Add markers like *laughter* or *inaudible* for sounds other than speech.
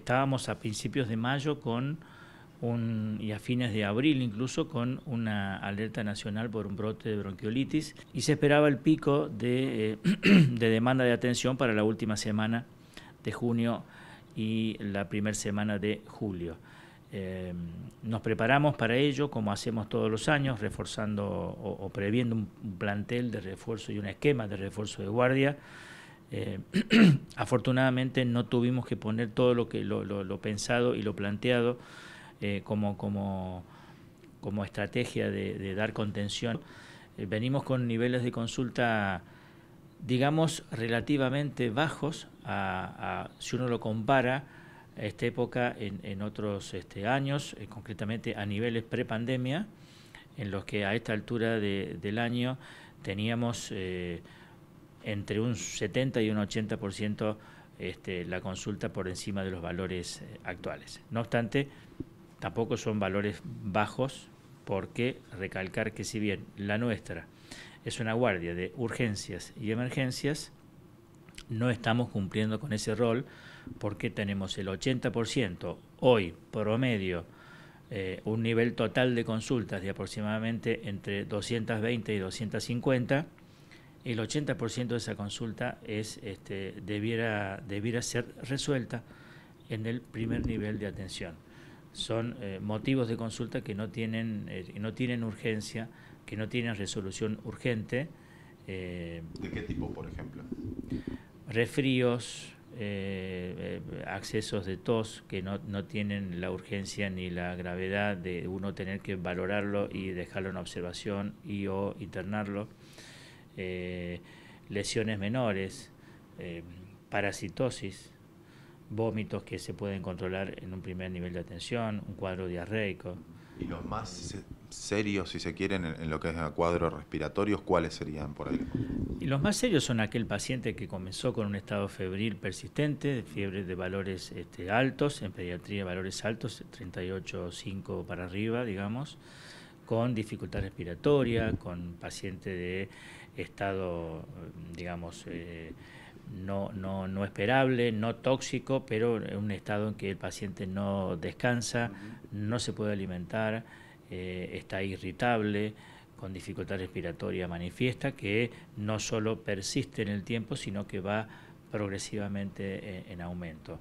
estábamos a principios de mayo con un, y a fines de abril incluso con una alerta nacional por un brote de bronquiolitis y se esperaba el pico de, eh, *clears throat* de demanda de atención para la última semana de junio y la primera semana de julio. Eh, nos preparamos para ello, como hacemos todos los años, reforzando o previendo un plantel de refuerzo y un esquema de refuerzo de guardia. Eh, *clears throat* afortunadamente no tuvimos que poner todo lo que lo, pensado y lo planteado eh, como, como, como, estrategia de, dar contención. Eh, venimos con niveles de consulta, digamos, relativamente bajos a, si uno lo compara a esta época en, otros este, años, concretamente a niveles prepandemia, en los que a esta altura de, del año teníamos entre un 70 y un 80% este, la consulta por encima de los valores eh, actuales. No obstante, tampoco son valores bajos porque recalcar que si bien la nuestra es una guardia de urgencias y emergencias, no estamos cumpliendo con ese rol porque tenemos el 80% hoy promedio, eh, un nivel total de consultas de aproximadamente entre 220 y 250 el 80% de esa consulta es, este, debiera, debiera ser resuelta en el primer nivel de atención. Son eh, motivos de consulta que no tienen, eh, no tienen urgencia, que no tienen resolución urgente. Eh, ¿De qué tipo, por ejemplo? Refríos, accesos de tos que no, no tienen la urgencia ni la gravedad de uno tener que valorarlo y dejarlo en observación y o internarlo. Eh, lesiones menores, eh, parasitosis, vómitos que se pueden controlar en un primer nivel de atención, un cuadro diarreico. ¿Y los más serios, si se quieren, en lo que es cuadros respiratorios, cuáles serían por ahí? Y los más serios son aquel paciente que comenzó con un estado febril persistente, fiebre de valores este, altos, en pediatría valores altos, 38,5 para arriba, digamos, con dificultad respiratoria, con paciente de estado, digamos, eh, no, esperable, no tóxico, pero un estado en que el paciente no descansa, no se puede alimentar, eh, está irritable, con dificultad respiratoria manifiesta, que no solo persiste en el tiempo, sino que va progresivamente eh, en aumento.